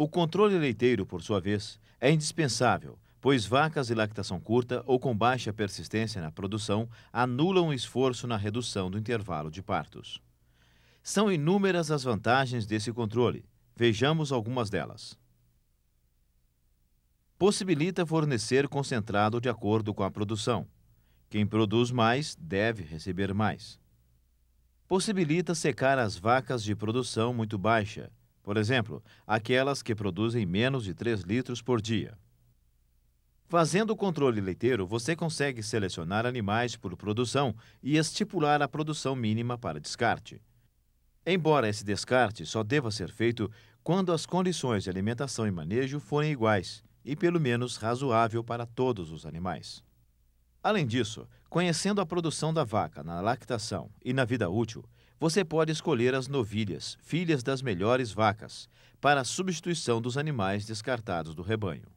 O controle leiteiro, por sua vez, é indispensável, pois vacas de lactação curta ou com baixa persistência na produção anulam o esforço na redução do intervalo de partos. São inúmeras as vantagens desse controle. Vejamos algumas delas possibilita fornecer concentrado de acordo com a produção. Quem produz mais deve receber mais. Possibilita secar as vacas de produção muito baixa, por exemplo, aquelas que produzem menos de 3 litros por dia. Fazendo o controle leiteiro, você consegue selecionar animais por produção e estipular a produção mínima para descarte. Embora esse descarte só deva ser feito quando as condições de alimentação e manejo forem iguais e pelo menos razoável para todos os animais. Além disso, conhecendo a produção da vaca na lactação e na vida útil, você pode escolher as novilhas, filhas das melhores vacas, para a substituição dos animais descartados do rebanho.